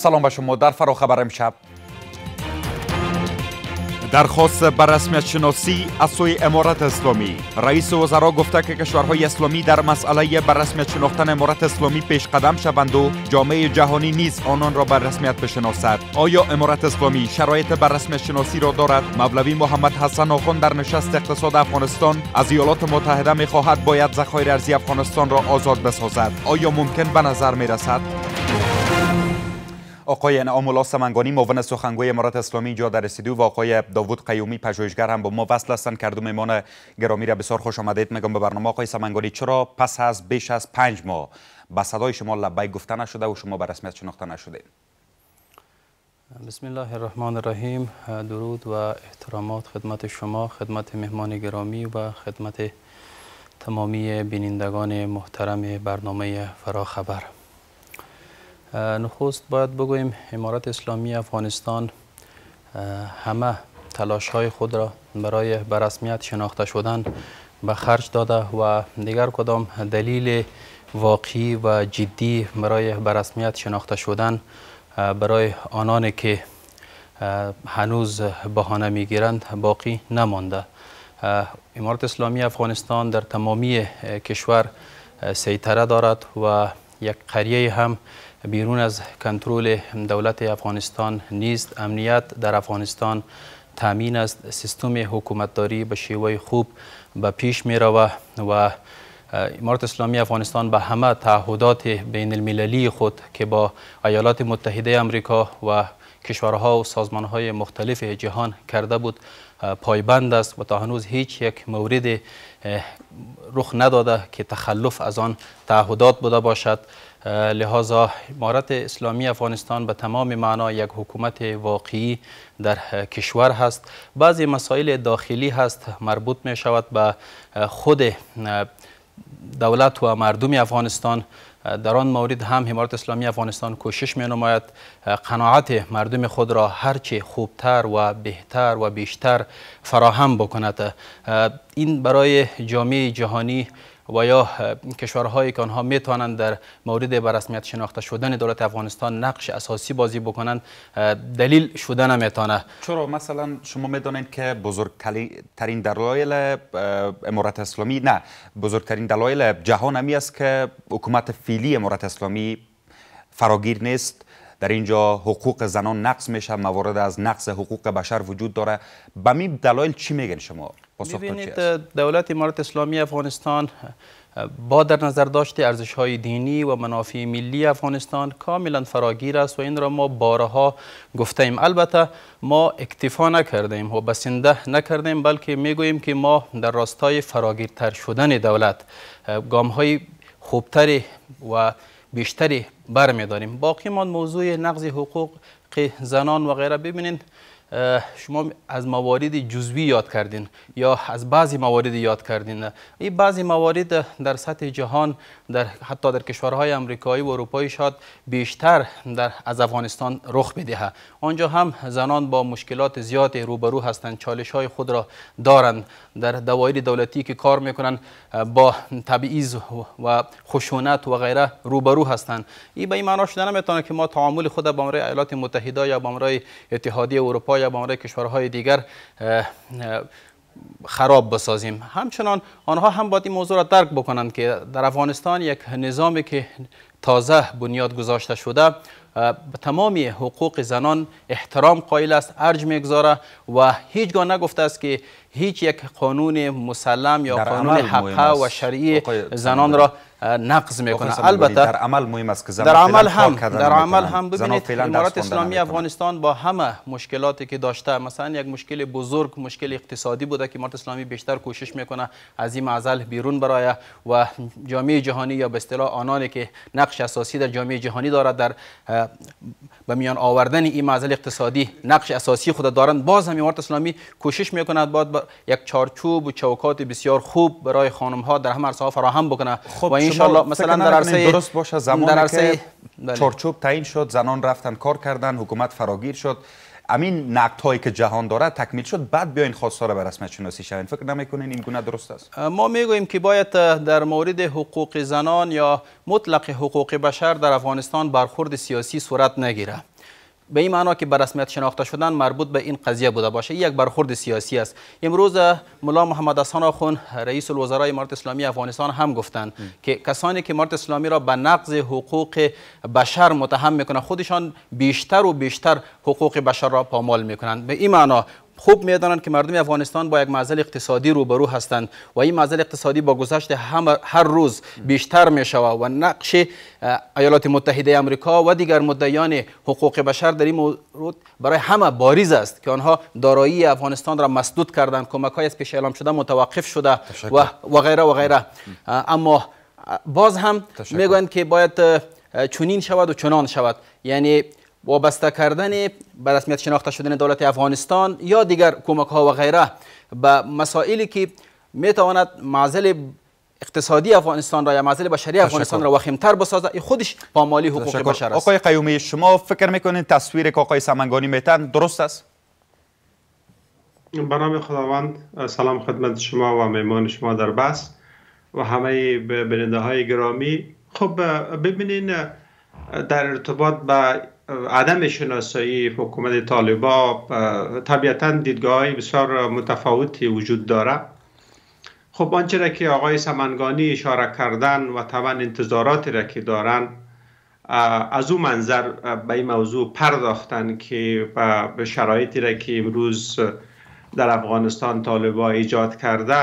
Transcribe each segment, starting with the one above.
سلام به شما در فراخبر امشب درخواست به رسمیت شناسی از سوی امارت اسلامی رئیس وزرا گفته که کشورهای اسلامی در مسئله به رسمیت شناختن امارت اسلامی پیش قدم شوند و جامعه جهانی نیز آنان را به رسمیت بشناسد آیا امارت اسلامی شرایط به شناسی را دارد مولوی محمد حسن آخون در نشست اقتصاد افغانستان از ایالات متحده میخواهد باید ذخایر ارزی افغانستان را آزاد بسازد آیا ممکن به نظر رسد؟ آقای انعام الله سمنگانی معاون سخنگوی امارات اسلامی جا در استودیو و آقای داوود قیومی پژوهشگر هم با ما وصل هستند که دو میمان گرامی را بسیار خوش آمدید میگم به برنامه آقای سمنگانی چرا پس از بیش از پنج ماه به صدای شما لبای گفته نشده و شما به رسمیت شناخته نشدید بسم الله الرحمن الرحیم درود و احترامات خدمت شما خدمت مهمان گرامی و خدمت تمامی بینندگان محترم برنامه فراخبر نخست باید بگویم امارات اسلامی افغانستان همه تلاش های خود را برای برسمیت شناخته شدن به خرج داده و دیگر کدام دلیل واقعی و جدی برای برسمیت شناخته شدن برای آنان که هنوز بهانه میگیرند باقی نمانده امارت اسلامی افغانستان در تمامی کشور سیطره دارد و یک قریه هم بیرون از کنترل دولت افغانستان نیست امنیت در افغانستان تامین است سیستم حکومتداری به شیوه خوب به پیش می و امارت اسلامی افغانستان به همه تعهدات بین المللی خود که با ایالات متحده امریکا و کشورها و سازمانهای مختلف جهان کرده بود پایبند است و تا هنوز هیچ یک مورد رخ نداده که تخلف از آن تعهدات بوده باشد لحاظا امارت اسلامی افغانستان به تمام معنا یک حکومت واقعی در کشور هست بعضی مسائل داخلی هست مربوط می شود به خود دولت و مردم افغانستان در آن مورد هم امارت اسلامی افغانستان کوشش می نماید قناعت مردم خود را هرچه خوبتر و بهتر و بیشتر فراهم بکند این برای جامعه جهانی و یا کشورهایی که آنها میتوانند در مورد به رسمیت شناخته شدن دولت افغانستان نقش اساسی بازی بکنند دلیل شده نمیتانه چرا مثلا شما میدانید که بزرگترین دلایل امارت اسلامی نه بزرگترین دلایل جهان همی است که حکومت فیلی امارت اسلامی فراگیر نیست در اینجا حقوق زنان نقص میشه موارد از نقص حقوق بشر وجود داره به می دلایل چی میگن شما ببینید دولت امارت اسلامی افغانستان با در نظر داشت ارزش های دینی و منافع ملی افغانستان کاملا فراگیر است و این را ما بارها گفته البته ما اکتفا نکردیم و بسنده نکردیم بلکه میگوییم که ما در راستای فراگیرتر شدن دولت گام های خوبتری و بیشتری برمیداریم باقی ما موضوع نقض حقوق زنان و غیره ببینین شما از موارد جزوی یاد کردین یا از بعضی موارد یاد کردین این بعضی موارد در سطح جهان در حتی در کشورهای آمریکایی و اروپایی شاد بیشتر در از افغانستان رخ بدهه آنجا هم زنان با مشکلات زیاد روبرو هستند چالش های خود را دارند در دوایر دولتی که کار میکنن با تبعیض و خشونت و غیره روبرو هستند این به این معنا شده نمیتونه که ما تعامل خود با امرای ایالات متحده یا با امرای اتحادیه اروپا یا با امرای کشورهای دیگر خراب بسازیم همچنان آنها هم باید این موضوع را درک بکنند که در افغانستان یک نظامی که تازه بنیاد گذاشته شده به تمام حقوق زنان احترام قائل است ارج میگذاره و هیچگاه نگفته است که هیچ یک قانون مسلم یا قانون حقا و شرعی زنان را نقض میکنه البته در عمل مهم است که زنان در عمل هم در عمل هم ببینید امارات اسلامی افغانستان با همه مشکلاتی که داشته مثلا یک مشکل بزرگ مشکل اقتصادی بوده که امارات اسلامی بیشتر کوشش میکنه از این معزل بیرون برایه و جامعه جهانی یا به اصطلاح آنانی که نقش اساسی در جامعه جهانی دارد در به میان آوردن این معضل اقتصادی نقش اساسی خود دارند باز هم امارت اسلامی کوشش میکند باید با یک چارچوب و چوکات بسیار خوب برای خانم ها در هم عرصه ها فراهم بکنه خب و ان شاء مثلا در عرصه درست باشه زمان در عرصه بله. چارچوب تعیین شد زنان رفتن کار کردن حکومت فراگیر شد امین نقد هایی که جهان دارد تکمیل شد بعد بیاین ها را به رسمیت شناسی شوین فکر نمیکنین این گونه درست است ما میگوییم که باید در مورد حقوق زنان یا مطلق حقوق بشر در افغانستان برخورد سیاسی صورت نگیره به این معنا که به رسمیت شناخته شدن مربوط به این قضیه بوده باشه یک برخورد سیاسی است امروز ملا محمد حسن آخون رئیس الوزرای امارت اسلامی افغانستان هم گفتند که کسانی که امارت اسلامی را به نقض حقوق بشر متهم میکنند خودشان بیشتر و بیشتر حقوق بشر را پامال میکنند به این معنا خوب میدانند که مردم افغانستان با یک معضل اقتصادی روبرو هستند و این معضل اقتصادی با گذشت هر روز بیشتر می شود و نقش ایالات متحده آمریکا و دیگر مدعیان حقوق بشر در این مورد برای همه باریز است که آنها دارایی افغانستان را مسدود کردند کمک های از پیش اعلام شده متوقف شده و و غیره و غیره اما باز هم میگویند که باید چنین شود و چنان شود یعنی وابسته کردن به رسمیت شناخته شدن دولت افغانستان یا دیگر کمک ها و غیره به مسائلی که می تواند معضل اقتصادی افغانستان را یا معضل بشری افغانستان را وخیمتر بسازد این خودش پامالی حقوق بشر است آقای قیومی شما فکر میکنید تصویر که آقای سمنگانی میتن درست است برام خداوند سلام خدمت شما و میمان شما در بس و همه بلنده های گرامی خب ببینین در ارتباط به عدم شناسایی حکومت طالبا طبیعتا دیدگاه بسیار متفاوتی وجود داره خب آنچه را که آقای سمنگانی اشاره کردن و طبعا انتظاراتی را که دارن از او منظر به این موضوع پرداختن که به شرایطی را که امروز در افغانستان طالبا ایجاد کرده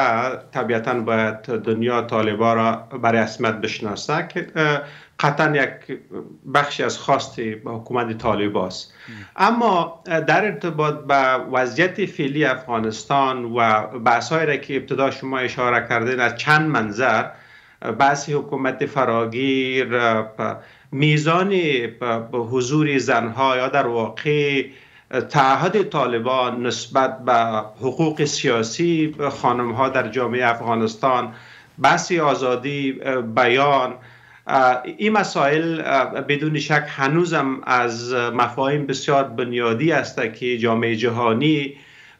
طبیعتا باید دنیا طالبا را برای اسمت بشناسه که قطعا یک بخشی از خواست حکومت طالب است اما در ارتباط به وضعیت فعلی افغانستان و بحثایی را که ابتدا شما اشاره کردین از چند منظر بحث حکومت فراگیر میزان حضور زنها یا در واقع تعهد طالبان نسبت به حقوق سیاسی خانمها در جامعه افغانستان بحث آزادی بیان این مسائل بدون شک هنوزم از مفاهیم بسیار بنیادی است که جامعه جهانی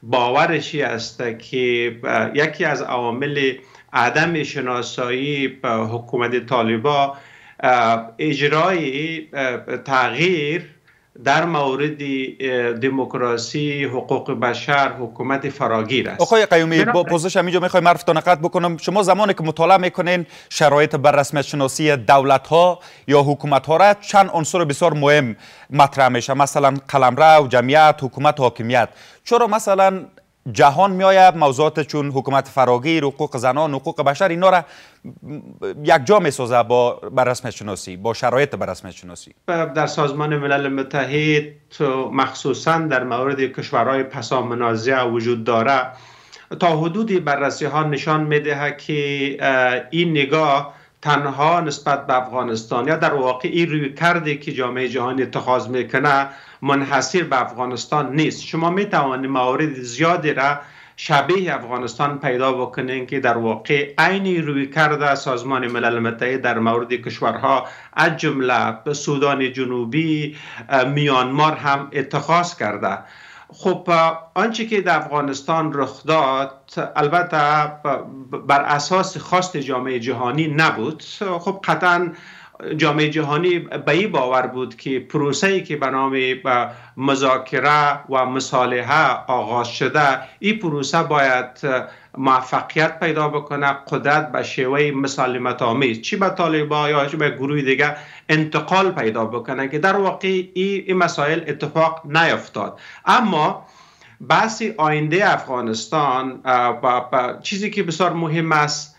باورشی است که یکی از عوامل عدم شناسایی حکومت طالبا اجرای تغییر در مورد دموکراسی حقوق بشر حکومت فراگیر است آقای قیومی با پوزش همینجا میخوایم حرف نقد بکنم شما زمانی که مطالعه میکنین شرایط رسمیت شناسی دولت ها یا حکومت ها را چند عنصر بسیار مهم مطرح میشه مثلا و جمعیت حکومت حاکمیت چرا مثلا جهان می موضوعات چون حکومت فراگیر حقوق زنان حقوق بشر اینا را یک جا می سازه با برسمت شناسی با شرایط برسمت شناسی در سازمان ملل متحد مخصوصا در مورد کشورهای پسا منازعه وجود داره تا حدودی بررسی ها نشان میده که این نگاه تنها نسبت به افغانستان یا در واقع این روی کرده که جامعه جهانی اتخاذ میکنه منحصر به افغانستان نیست شما می توانید موارد زیادی را شبیه افغانستان پیدا بکنین که در واقع عین روی کرده سازمان ملل متحد در مورد کشورها از جمله سودان جنوبی میانمار هم اتخاذ کرده خب آنچه که در افغانستان رخ داد البته بر اساس خواست جامعه جهانی نبود خب قطعا جامعه جهانی به این باور بود که پروسه که به نام مذاکره و مصالحه آغاز شده این پروسه باید موفقیت پیدا بکنه قدرت به شیوه مسالمت آمیز چی به طالبا یا چی به گروه دیگه انتقال پیدا بکنه که در واقع این ای مسائل اتفاق نیفتاد اما بحث آینده افغانستان با چیزی که بسیار مهم است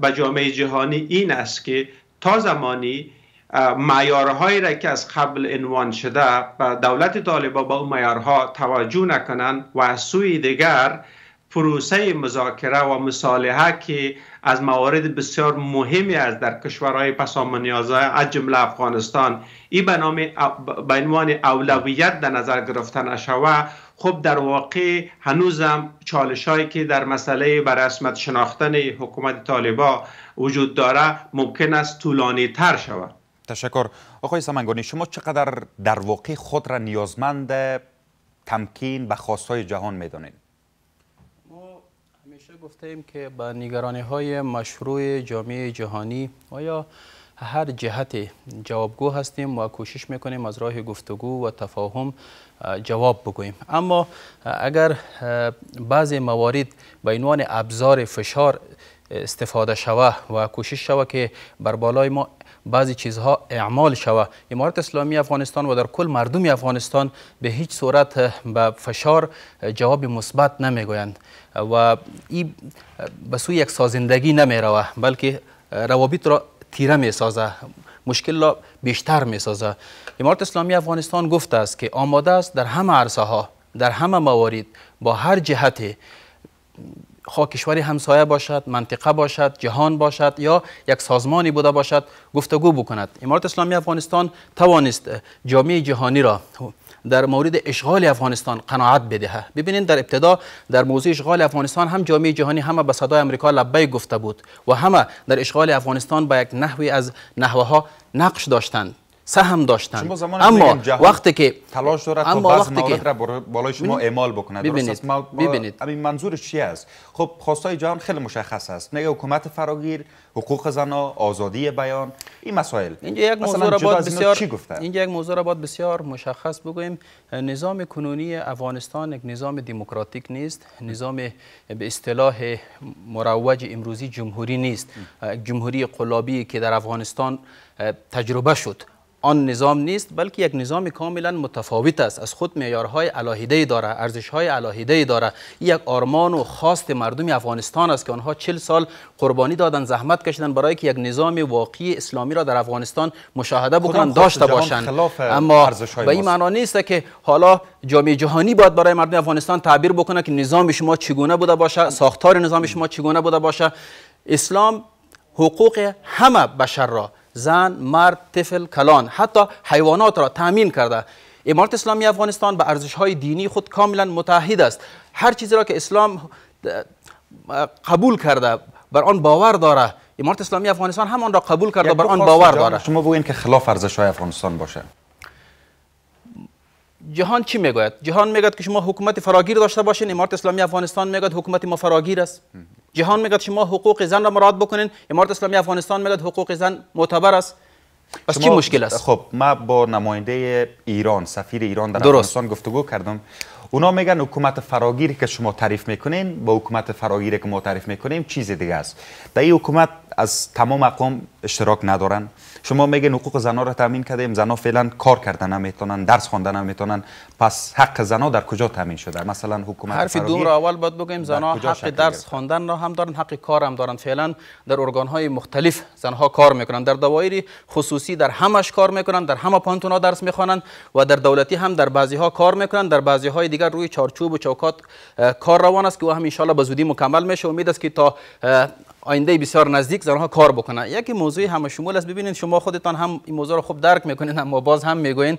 به جامعه جهانی این است که تا زمانی معیارهایی را که از قبل عنوان شده و دولت طالبا با اون معیارها توجه نکنن و از سوی دیگر پروسه مذاکره و مصالحه که از موارد بسیار مهمی است در کشورهای پسامنیازه از جمله افغانستان این به نام به عنوان اولویت در نظر گرفته نشوه خب در واقع هنوزم چالش هایی که در مسئله برسمت شناختن حکومت طالبا وجود داره ممکن است طولانی تر شود تشکر آقای سمنگانی شما چقدر در واقع خود را نیازمند تمکین به خواستهای جهان میدانید گفتیم که به نگرانی های مشروع جامعه جهانی آیا هر جهت جوابگو هستیم و کوشش میکنیم از راه گفتگو و تفاهم جواب بگوییم اما اگر بعضی موارد به عنوان ابزار فشار استفاده شوه و کوشش شوه که بر بالای ما بعضی چیزها اعمال شوه امارت اسلامی افغانستان و در کل مردم افغانستان به هیچ صورت به فشار جواب مثبت نمیگویند و این به سوی یک سازندگی روه بلکه روابط را تیره می سازه مشکل را بیشتر می سازه امارت اسلامی افغانستان گفته است که آماده است در همه عرصه ها در همه موارد با هر جهت کشور همسایه باشد منطقه باشد جهان باشد یا یک سازمانی بوده باشد گفتگو بکند امارات اسلامی افغانستان توانست جامعه جهانی را در مورد اشغال افغانستان قناعت بدهد ببینید در ابتدا در موضوع اشغال افغانستان هم جامعه جهانی همه به صدای امریکا لبیک گفته بود و همه در اشغال افغانستان با یک نحوی از نحوه ها نقش داشتند سهم داشتند اما وقتی که تلاش دارد اما تا بعض را بالای شما اعمال بکنه ببینید ما... ببینید منظورش چی است خب خواستای جهان خیلی مشخص است نگه حکومت فراگیر حقوق ها آزادی بیان این مسائل اینجا یک موضوع را باید بسیار چی اینجا یک موضوع را باید بسیار مشخص بگویم نظام کنونی افغانستان یک نظام دموکراتیک نیست نظام به اصطلاح مروج امروزی جمهوری نیست جمهوری قلابی که در افغانستان تجربه شد آن نظام نیست بلکه یک نظام کاملا متفاوت است از خود معیارهای علاهیده داره ارزش های علاهیده داره یک آرمان و خواست مردم افغانستان است که آنها 40 سال قربانی دادن زحمت کشیدن برای که یک نظام واقعی اسلامی را در افغانستان مشاهده خب بکنن داشته باشند اما به این معنا نیست که حالا جامعه جهانی باید برای مردم افغانستان تعبیر بکنه که نظام شما چگونه بوده باشه ساختار نظام شما چگونه بوده باشه اسلام حقوق همه بشر را زن، مرد، طفل، کلان حتی حیوانات را تامین کرده امارت اسلامی افغانستان به ارزش های دینی خود کاملا متحد است هر چیزی را که اسلام قبول کرده بر آن باور داره امارت اسلامی افغانستان همان را قبول کرده بر آن باور داره شما بگوین که خلاف ارزش های افغانستان باشه جهان چی میگوید جهان میگوید که شما حکومت فراگیر داشته باشین امارت اسلامی افغانستان میگوید حکومت ما فراگیر است جهان میگوید شما حقوق زن را مراد بکنین امارت اسلامی افغانستان میگوید حقوق زن معتبر است پس چی مشکل است خب ما با نماینده ایران سفیر ایران در افغانستان گفتگو کردم اونا میگن حکومت فراگیری که شما تعریف میکنین با حکومت فراگیر که ما تعریف میکنیم چیز دیگه است در این حکومت از تمام اقوام اشتراک ندارن شما میگن حقوق زنا را تامین کردیم زنا فعلا کار کردن نمیتونن درس خواندن نمیتونن پس حق زنا در کجا تامین شده مثلا حکومت حرف دوم را اول باید بگیم زنا حق درس خواندن را هم دارن حق کار هم دارن فعلا در ارگان های مختلف زنها کار میکنن در دوایر خصوصی در همش کار میکنن در همه پانتونا درس میخوانند و در دولتی هم در بعضی ها کار میکنن در بعضی های دیگر روی چارچوب و چوکات کار روان است که او هم ان به زودی مکمل میشه امید است که تا آینده بسیار نزدیک زنها کار بکنن یکی موضوع شمول است ببینید شما خودتان هم این موضوع رو خوب درک میکنین اما باز هم میگوین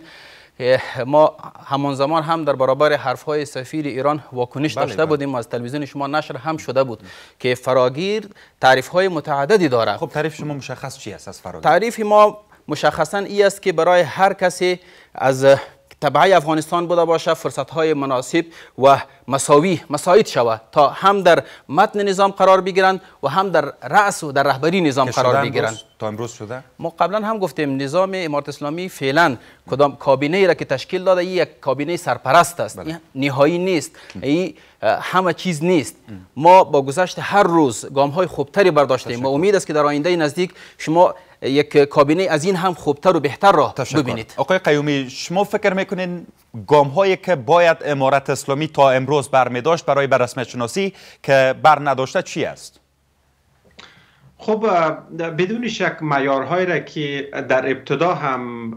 ما همان زمان هم در برابر حرف های سفیر ایران واکنش بله، داشته بله. بودیم از تلویزیون شما نشر هم شده بود که فراگیر تعریف های متعددی داره خب تعریف شما مشخص چی است از فراگیر تعریف ما مشخصا ای است که برای هر کسی از تبعی افغانستان بوده باشه فرصت های مناسب و مساوی مساعد شود تا هم در متن نظام قرار بگیرند و هم در رأس و در رهبری نظام قرار بگیرند تا امروز شده ما قبلا هم گفتیم نظام امارت اسلامی فعلا کدام کابینه را که تشکیل داده یک کابینه سرپرست است بله. نهایی نیست این همه چیز نیست ما با گذشت هر روز گام های خوبتری برداشتیم و امید است که در آینده نزدیک شما یک کابینه از این هم خوبتر و بهتر را ببینید آقای قیومی شما فکر میکنین گام هایی که باید امارت اسلامی تا امروز برمی برای برسمیت شناسی که بر نداشته چی است؟ خب بدون شک معیارهایی را که در ابتدا هم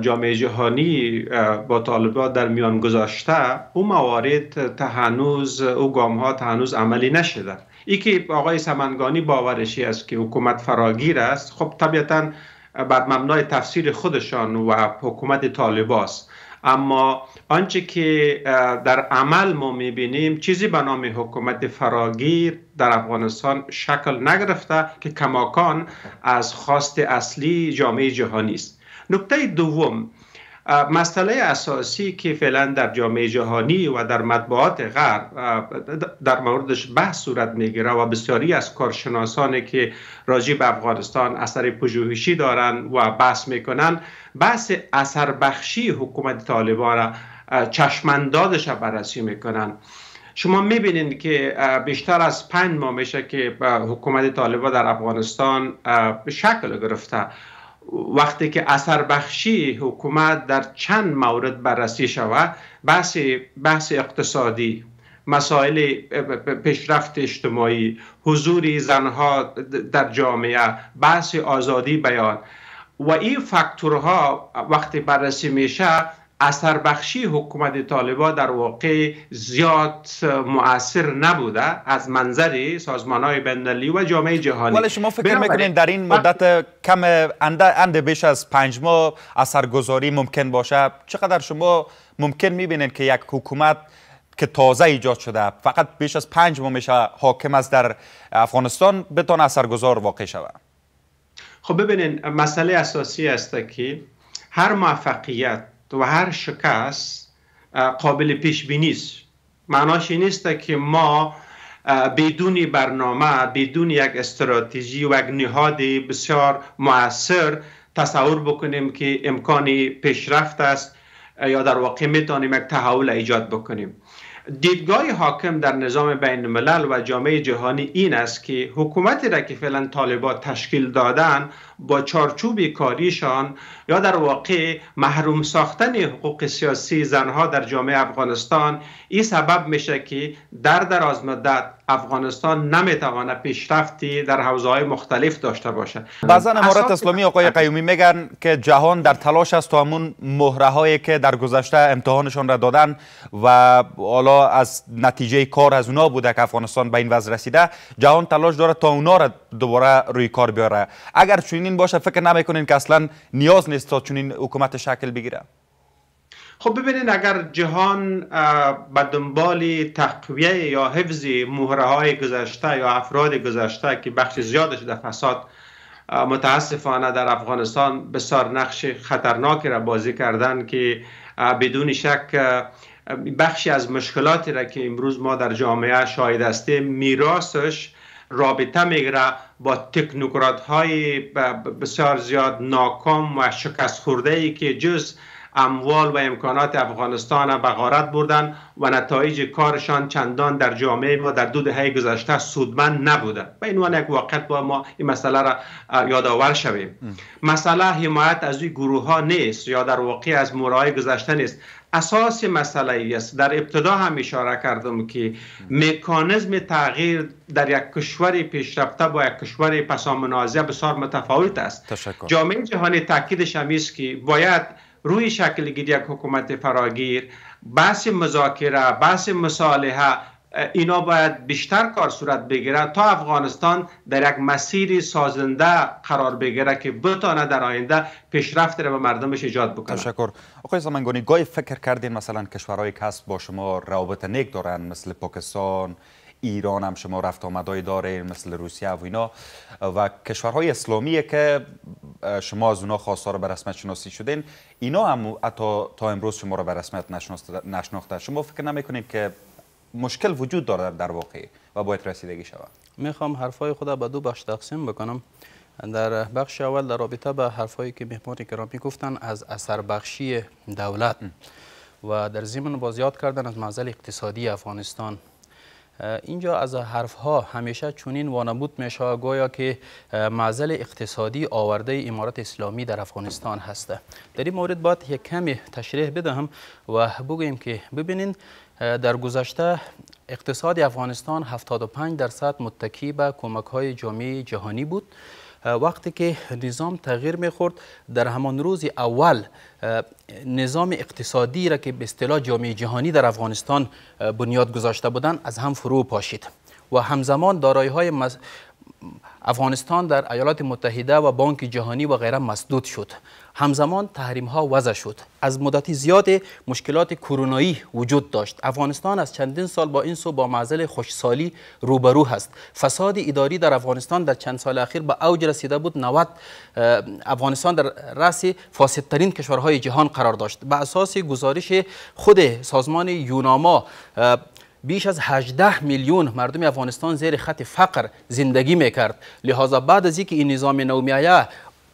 جامعه جهانی با طالبان در میان گذاشته او موارد تا هنوز او گام ها تا هنوز عملی نشده ای که آقای سمنگانی باورشی است که حکومت فراگیر است خب طبیعتا بر مبنای تفسیر خودشان و حکومت طالباست اما آنچه که در عمل ما میبینیم چیزی به نام حکومت فراگیر در افغانستان شکل نگرفته که کماکان از خواست اصلی جامعه جهانی است نکته دوم مسئله اساسی که فعلا در جامعه جهانی و در مطبوعات غرب در موردش بحث صورت میگیره و بسیاری از کارشناسانی که راجی به افغانستان اثر پژوهشی دارند و بحث میکنن بحث اثر بخشی حکومت طالبان را چشمندادش بررسی میکنن شما میبینید که بیشتر از پنج ماه میشه که حکومت طالبان در افغانستان شکل گرفته وقتی که اثر بخشی حکومت در چند مورد بررسی شود بحث, بحث اقتصادی مسائل پیشرفت اجتماعی حضور زنها در جامعه بحث آزادی بیان و این فاکتورها وقتی بررسی میشه اثر بخشی حکومت طالبا در واقع زیاد مؤثر نبوده از منظر سازمان های بندلی و جامعه جهانی ولی شما فکر میکنین در این مدت کم انده, بیش از پنج ماه اثرگذاری ممکن باشه چقدر شما ممکن میبینین که یک حکومت که تازه ایجاد شده فقط بیش از پنج ماه میشه حاکم از در افغانستان بتونه اثرگذار واقع شود خب ببینین مسئله اساسی است که هر موفقیت و هر شکست قابل پیش بینی است معناش این نیست که ما بدون برنامه بدون یک استراتژی و یک نهاد بسیار موثر تصور بکنیم که امکانی پیشرفت است یا در واقع میتونیم یک تحول ایجاد بکنیم دیدگاه حاکم در نظام بین الملل و جامعه جهانی این است که حکومتی را که فعلا طالبان تشکیل دادن با چارچوب کاریشان یا در واقع محروم ساختن حقوق سیاسی زنها در جامعه افغانستان این سبب میشه که در درازمدت افغانستان نمیتواند پیشرفتی در حوزه های مختلف داشته باشد بعضا امارت اسلامی آقای قیومی میگن که جهان در تلاش است تا همون مهره هایی که در گذشته امتحانشان را دادن و حالا از نتیجه کار از اونا بوده که افغانستان به این وضع رسیده جهان تلاش داره تا اونا را دوباره روی کار بیاره اگر چنین باشه فکر نمیکنین که اصلا نیاز نیست تا چنین حکومت شکل بگیره خب ببینید اگر جهان به دنبال تقویه یا حفظ مهره های گذشته یا افراد گذشته که بخش زیادش در فساد متاسفانه در افغانستان بسیار نقش خطرناکی را بازی کردن که بدون شک بخشی از مشکلاتی را که امروز ما در جامعه شاهد هستیم میراثش رابطه میگره با تکنوکرات های بسیار زیاد ناکام و شکست خورده ای که جز اموال و امکانات افغانستان را به غارت و نتایج کارشان چندان در جامعه ما در دو دهه گذشته سودمند نبوده به اینوان یک واقعیت با ما این مسئله را یادآور شویم مسئله حمایت از این گروه ها نیست یا در واقع از مورای گذشته نیست اساس مسئله است در ابتدا هم اشاره کردم که مکانیزم تغییر در یک کشور پیشرفته با یک کشور پسامنازه بسیار متفاوت است تشکر. جامعه جهانی تاکیدش هم که باید روی شکل گیری یک حکومت فراگیر بحث مذاکره بحث مصالحه اینا باید بیشتر کار صورت بگیره تا افغانستان در یک مسیر سازنده قرار بگیره که بتانه در آینده پیشرفت را به مردمش ایجاد بکنه تشکر آقای زمانگونی گاهی فکر کردین مثلا کشورهای کسب با شما روابط نیک دارن مثل پاکستان ایران هم شما رفت آمدای داره مثل روسیه و اینا و کشورهای اسلامی که شما از اونا خواستار به رسمت شناسی شدین اینا هم حتی تا امروز شما را به رسمت نشناخته شما فکر نمیکنید که مشکل وجود داره در واقع و باید رسیدگی شود میخوام حرفای خدا به دو بخش تقسیم بکنم در بخش اول در رابطه به حرفایی که مهمان گرامی گفتن از اثر بخشی دولت و در ضمن بازیاد کردن از معضل اقتصادی افغانستان اینجا از حرف ها همیشه چونین وانبود میشه گویا که معزل اقتصادی آورده ایمارات اسلامی در افغانستان هسته در این مورد باید یک کمی تشریح بدهم و بگویم که ببینین در گذشته اقتصاد افغانستان 75 درصد متکی به کمک های جامعه جهانی بود وقتی که نظام تغییر میخورد در همان روز اول نظام اقتصادی را که به اصطلاح جامعه جهانی در افغانستان بنیاد گذاشته بودند از هم فرو پاشید و همزمان دارایی های افغانستان در ایالات متحده و بانک جهانی و غیره مسدود شد همزمان تحریم ها وضع شد از مدتی زیاد مشکلات کرونایی وجود داشت افغانستان از چندین سال با این سو با معزل خوشسالی روبرو هست فساد اداری در افغانستان در چند سال اخیر به اوج رسیده بود 90 افغانستان در رأس فاسدترین کشورهای جهان قرار داشت به اساس گزارش خود سازمان یوناما بیش از 18 میلیون مردم افغانستان زیر خط فقر زندگی میکرد لحاظا بعد از اینکه این نظام میایه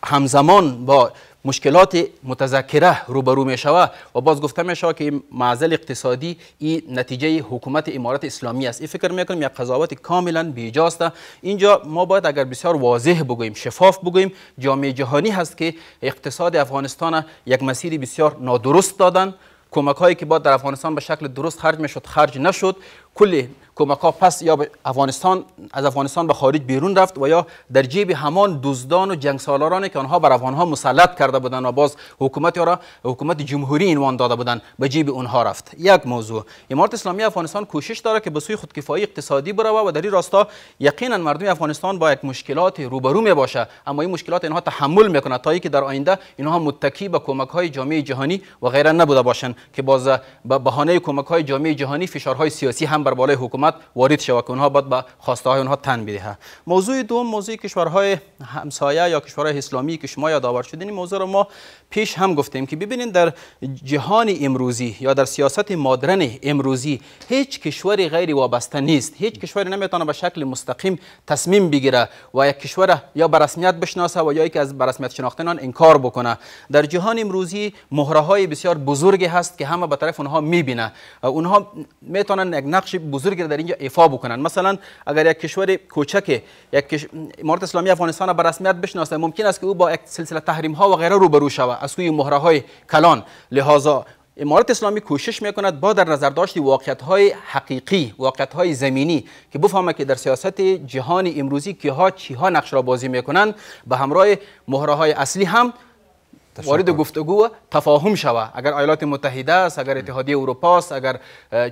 همزمان با مشکلات متذکره روبرو می شود و باز گفته می که معضل اقتصادی این نتیجه حکومت امارت اسلامی است این فکر می کنم یک قضاوت کاملا بیجاست اینجا ما باید اگر بسیار واضح بگوییم شفاف بگوییم جامعه جهانی هست که اقتصاد افغانستان یک مسیر بسیار نادرست دادن کمک هایی که باید در افغانستان به شکل درست خرج میشد خرج نشد کل کمک ها پس یا به افغانستان از افغانستان به خارج بیرون رفت و یا در جیب همان دزدان و جنگ سالارانی که آنها بر افغانها مسلط کرده بودند و باز حکومت یا را حکومت جمهوری اینوان داده بودند به جیب اونها رفت یک موضوع امارت اسلامی افغانستان کوشش داره که به سوی خودکفایی اقتصادی بره و در این راستا یقینا مردم افغانستان با یک مشکلات روبرو می باشه اما این مشکلات اینها تحمل میکنه تا که در آینده اینها متکی به کمک های جامعه جهانی و غیره نبوده باشند که باز به بهانه کمک های جامعه جهانی فشارهای سیاسی هم بر بالای حکومت وارد شود که اونها باید به خواسته های اونها تن بده موضوع دوم موضوع کشورهای همسایه یا کشورهای اسلامی که شما یاد آور شدین موضوع رو ما پیش هم گفتیم که ببینید در جهان امروزی یا در سیاست مادرن امروزی هیچ کشوری غیر وابسته نیست هیچ کشوری نمیتونه به شکل مستقیم تصمیم بگیره و یک کشور یا به رسمیت بشناسه و یا از به رسمیت شناختن آن انکار بکنه در جهان امروزی مهره های بسیار بزرگی هست که همه به طرف اونها میبینه و اونها میتونن یک نقش بزرگی در اینجا ایفا بکنن مثلا اگر یک کشور کوچک یک کش... امارات اسلامی افغانستان به رسمیت بشناسه ممکن است که او با یک سلسله تحریم ها و غیره روبرو شود از سوی مهره های کلان لحاظا امارت اسلامی کوشش میکند با در نظر داشت واقعیت های حقیقی واقعیت های زمینی که بفهمه که در سیاست جهان امروزی که ها چی ها نقش را بازی میکنند به همراه مهره های اصلی هم وارد گفتگو و تفاهم شود اگر ایالات متحده است اگر اتحادیه اروپا است اگر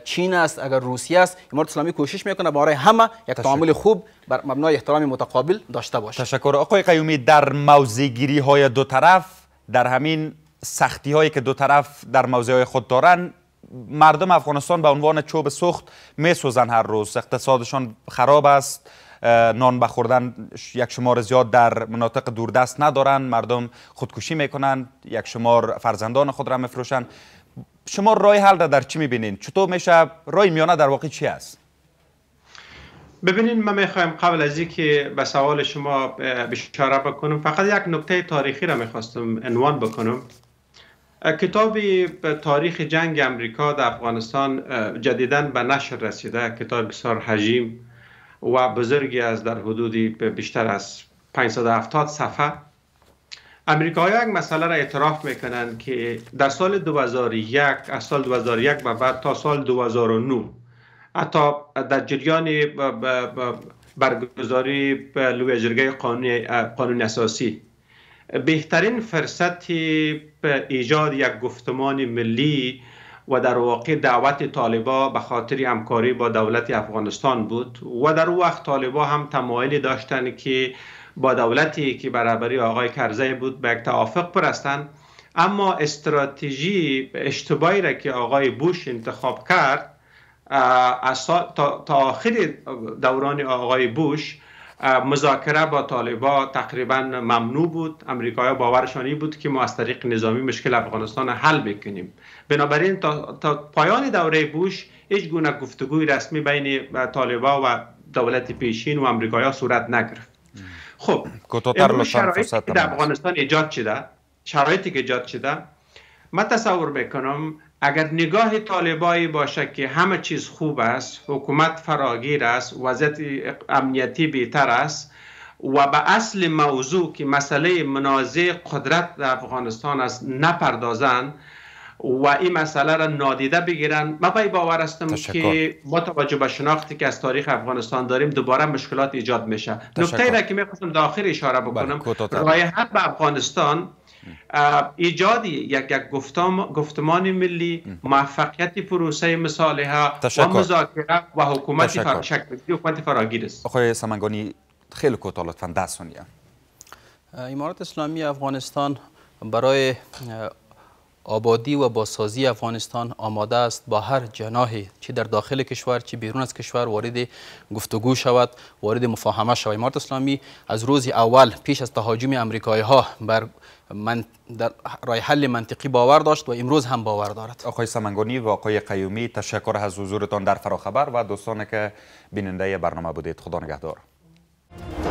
چین است اگر روسیه است امارات اسلامی کوشش میکنه برای همه یک تعامل خوب بر مبنای احترام متقابل داشته باشه تشکر آقای قیومی در موزیگیری های دو طرف در همین سختی هایی که دو طرف در موضع خود دارن مردم افغانستان به عنوان چوب سخت می سوزن هر روز اقتصادشان خراب است نان بخوردن یک شمار زیاد در مناطق دوردست ندارن مردم خودکشی میکنن یک شمار فرزندان خود را میفروشن شما رای حل در چی میبینین چطور میشه رای میانه در واقع چی است ببینین من میخوایم قبل از اینکه به سوال شما بشاره بکنم فقط یک نکته تاریخی را میخواستم عنوان بکنم کتاب تاریخ جنگ امریکا در افغانستان جدیدا به نشر رسیده کتاب بسیار حجیم و بزرگی از در حدود بیشتر از 570 صفحه امریکا یک مسئله را اعتراف میکنند که در سال 2001 از سال 2001 و بعد تا سال 2009 حتی در جریان برگزاری لوی قانون, قانون اساسی بهترین فرصت ایجاد یک گفتمان ملی و در واقع دعوت طالبا به خاطر همکاری با دولت افغانستان بود و در وقت طالبا هم تمایلی داشتند که با دولتی که برابری آقای کرزی بود به یک توافق پرستن اما استراتژی اشتباهی را که آقای بوش انتخاب کرد از تا, تا آخر دوران آقای بوش مذاکره با طالبا تقریبا ممنوع بود باورشان باورشانی بود که ما از طریق نظامی مشکل افغانستان حل بکنیم بنابراین تا, تا پایان دوره بوش هیچ گونه گفتگوی رسمی بین طالبا و دولت پیشین و امریکایا صورت نگرفت خب این شرایطی که در افغانستان ایجاد شده شرایطی که ایجاد شده من تصور بکنم اگر نگاه طالبایی باشه که همه چیز خوب است حکومت فراگیر است وضعیت امنیتی بهتر است و به اصل موضوع که مسئله منازع قدرت در افغانستان است نپردازند و این مسئله را نادیده بگیرن من باید باور هستم که با توجه به شناختی که از تاریخ افغانستان داریم دوباره مشکلات ایجاد میشه نکته را که میخواستم داخل اشاره بله، بکنم رای حق به افغانستان ایجاد یک یک گفتمان ملی موفقیت پروسه مصالحه و مذاکره و حکومت تشکر. حکومت فراگیر است آقای سمنگانی خیلی کوتاه لطفا 10 ثانیه امارات اسلامی افغانستان برای آبادی و بازسازی افغانستان آماده است با هر جناحی چه در داخل کشور چه بیرون از کشور وارد گفتگو شود وارد مفاهمه شود امارت اسلامی از روز اول پیش از تهاجم امریکایی ها بر من در رای حل منطقی باور داشت و امروز هم باور دارد آقای سمنگانی و آقای قیومی تشکر از حضورتان در فراخبر و دوستان که بیننده برنامه بودید خدا نگهدار